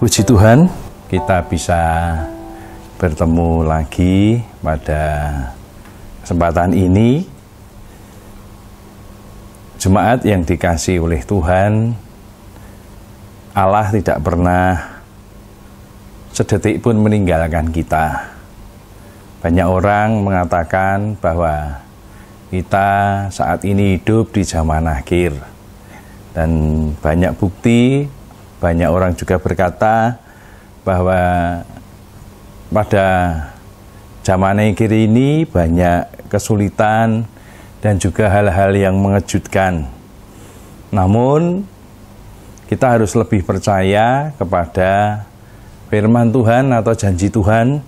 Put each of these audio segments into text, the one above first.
Puji Tuhan, kita bisa bertemu lagi pada kesempatan ini. Jemaat yang dikasih oleh Tuhan, Allah tidak pernah sedetik pun meninggalkan kita. Banyak orang mengatakan bahwa kita saat ini hidup di zaman akhir dan banyak bukti banyak orang juga berkata bahwa pada zaman kiri ini banyak kesulitan dan juga hal-hal yang mengejutkan. Namun kita harus lebih percaya kepada firman Tuhan atau janji Tuhan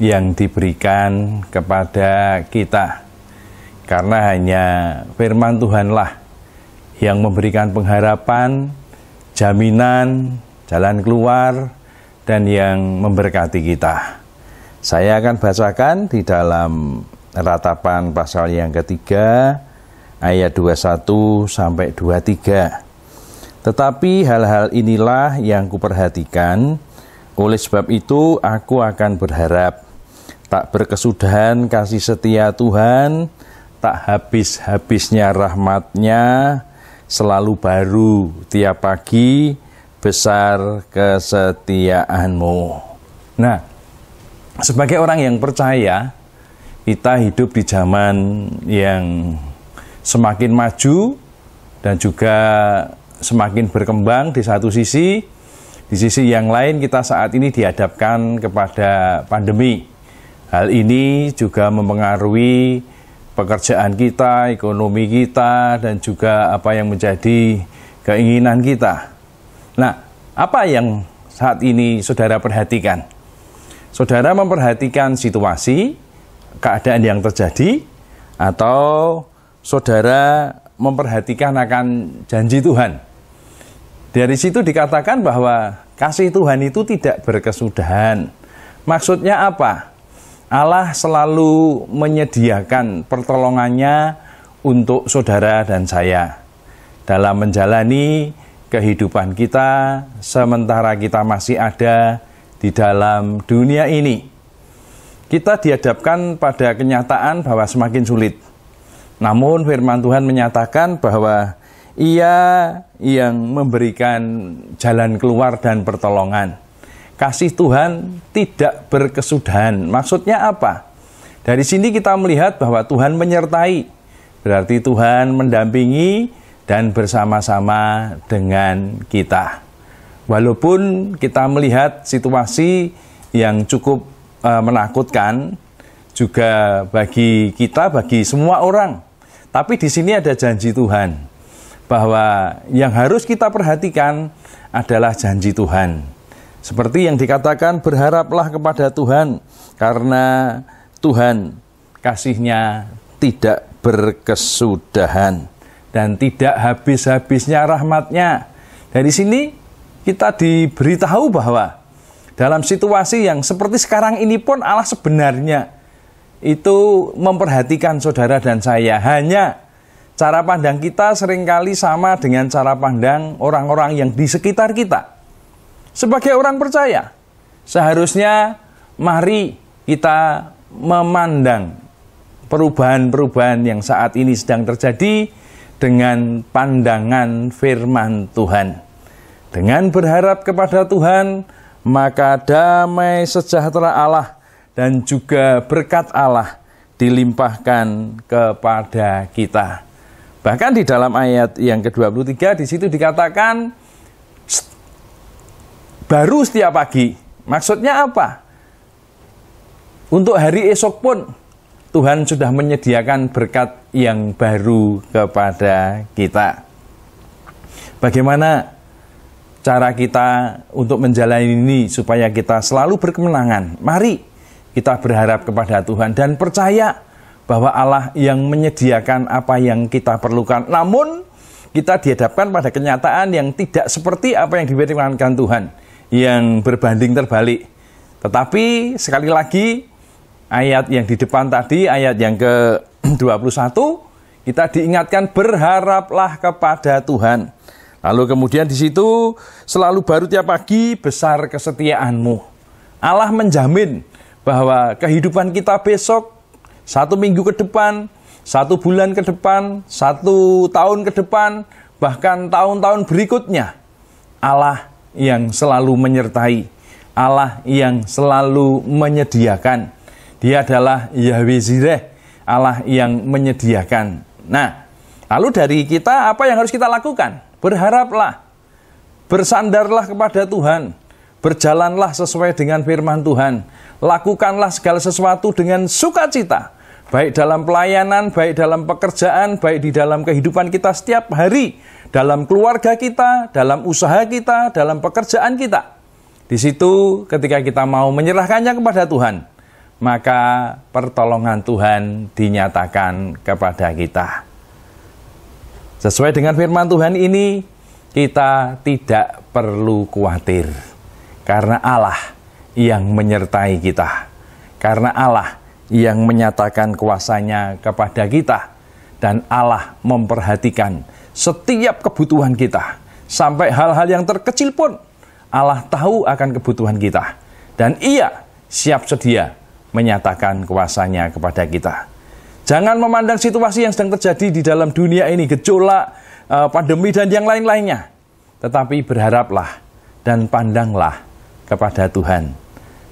yang diberikan kepada kita. Karena hanya firman Tuhanlah yang memberikan pengharapan jaminan, jalan keluar, dan yang memberkati kita. Saya akan bacakan di dalam ratapan pasal yang ketiga, ayat 21 sampai 23. Tetapi hal-hal inilah yang kuperhatikan, oleh sebab itu aku akan berharap tak berkesudahan kasih setia Tuhan, tak habis-habisnya rahmatnya, selalu baru tiap pagi besar kesetiaanmu. Nah, sebagai orang yang percaya, kita hidup di zaman yang semakin maju dan juga semakin berkembang di satu sisi, di sisi yang lain kita saat ini dihadapkan kepada pandemi. Hal ini juga mempengaruhi pekerjaan kita, ekonomi kita, dan juga apa yang menjadi keinginan kita. Nah, apa yang saat ini saudara perhatikan? Saudara memperhatikan situasi, keadaan yang terjadi, atau saudara memperhatikan akan janji Tuhan. Dari situ dikatakan bahwa kasih Tuhan itu tidak berkesudahan. Maksudnya apa? Allah selalu menyediakan pertolongannya untuk saudara dan saya dalam menjalani kehidupan kita sementara kita masih ada di dalam dunia ini. Kita dihadapkan pada kenyataan bahwa semakin sulit. Namun firman Tuhan menyatakan bahwa ia yang memberikan jalan keluar dan pertolongan kasih Tuhan tidak berkesudahan. Maksudnya apa? Dari sini kita melihat bahwa Tuhan menyertai, berarti Tuhan mendampingi dan bersama-sama dengan kita. Walaupun kita melihat situasi yang cukup e, menakutkan juga bagi kita, bagi semua orang. Tapi di sini ada janji Tuhan bahwa yang harus kita perhatikan adalah janji Tuhan seperti yang dikatakan berharaplah kepada Tuhan karena Tuhan kasihnya tidak berkesudahan dan tidak habis-habisnya rahmatnya. Dari sini kita diberitahu bahwa dalam situasi yang seperti sekarang ini pun Allah sebenarnya itu memperhatikan saudara dan saya. Hanya cara pandang kita seringkali sama dengan cara pandang orang-orang yang di sekitar kita. Sebagai orang percaya, seharusnya mari kita memandang perubahan-perubahan yang saat ini sedang terjadi dengan pandangan firman Tuhan. Dengan berharap kepada Tuhan, maka damai sejahtera Allah dan juga berkat Allah dilimpahkan kepada kita. Bahkan di dalam ayat yang ke-23 di situ dikatakan baru setiap pagi. Maksudnya apa? Untuk hari esok pun Tuhan sudah menyediakan berkat yang baru kepada kita. Bagaimana cara kita untuk menjalani ini supaya kita selalu berkemenangan? Mari kita berharap kepada Tuhan dan percaya bahwa Allah yang menyediakan apa yang kita perlukan. Namun kita dihadapkan pada kenyataan yang tidak seperti apa yang diberikan Tuhan yang berbanding terbalik. Tetapi sekali lagi ayat yang di depan tadi ayat yang ke-21 kita diingatkan berharaplah kepada Tuhan. Lalu kemudian di situ selalu baru tiap pagi besar kesetiaanmu. Allah menjamin bahwa kehidupan kita besok, satu minggu ke depan, satu bulan ke depan, satu tahun ke depan, bahkan tahun-tahun berikutnya, Allah yang selalu menyertai, Allah yang selalu menyediakan. Dia adalah Yahweh Zireh, Allah yang menyediakan. Nah, lalu dari kita apa yang harus kita lakukan? Berharaplah, bersandarlah kepada Tuhan, berjalanlah sesuai dengan firman Tuhan, lakukanlah segala sesuatu dengan sukacita, baik dalam pelayanan, baik dalam pekerjaan, baik di dalam kehidupan kita setiap hari, dalam keluarga kita, dalam usaha kita, dalam pekerjaan kita. Di situ ketika kita mau menyerahkannya kepada Tuhan, maka pertolongan Tuhan dinyatakan kepada kita. Sesuai dengan firman Tuhan ini, kita tidak perlu khawatir karena Allah yang menyertai kita. Karena Allah yang menyatakan kuasanya kepada kita dan Allah memperhatikan setiap kebutuhan kita sampai hal-hal yang terkecil pun Allah tahu akan kebutuhan kita dan ia siap sedia menyatakan kuasanya kepada kita. Jangan memandang situasi yang sedang terjadi di dalam dunia ini, gejolak, eh, pandemi dan yang lain-lainnya. Tetapi berharaplah dan pandanglah kepada Tuhan.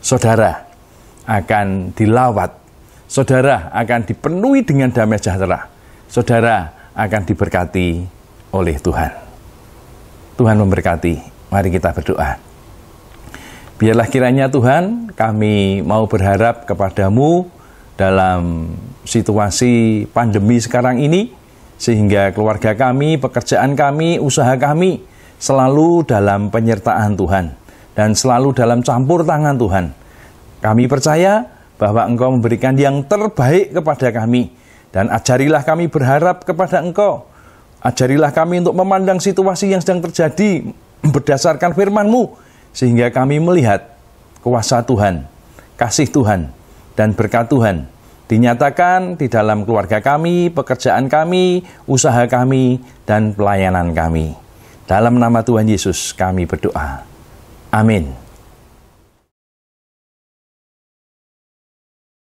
Saudara akan dilawat Saudara akan dipenuhi dengan damai sejahtera. Saudara akan diberkati oleh Tuhan. Tuhan memberkati. Mari kita berdoa. Biarlah kiranya Tuhan kami mau berharap kepadamu dalam situasi pandemi sekarang ini, sehingga keluarga kami, pekerjaan kami, usaha kami selalu dalam penyertaan Tuhan dan selalu dalam campur tangan Tuhan. Kami percaya bahwa engkau memberikan yang terbaik kepada kami. Dan ajarilah kami berharap kepada engkau. Ajarilah kami untuk memandang situasi yang sedang terjadi berdasarkan FirmanMu Sehingga kami melihat kuasa Tuhan, kasih Tuhan, dan berkat Tuhan. Dinyatakan di dalam keluarga kami, pekerjaan kami, usaha kami, dan pelayanan kami. Dalam nama Tuhan Yesus kami berdoa. Amin.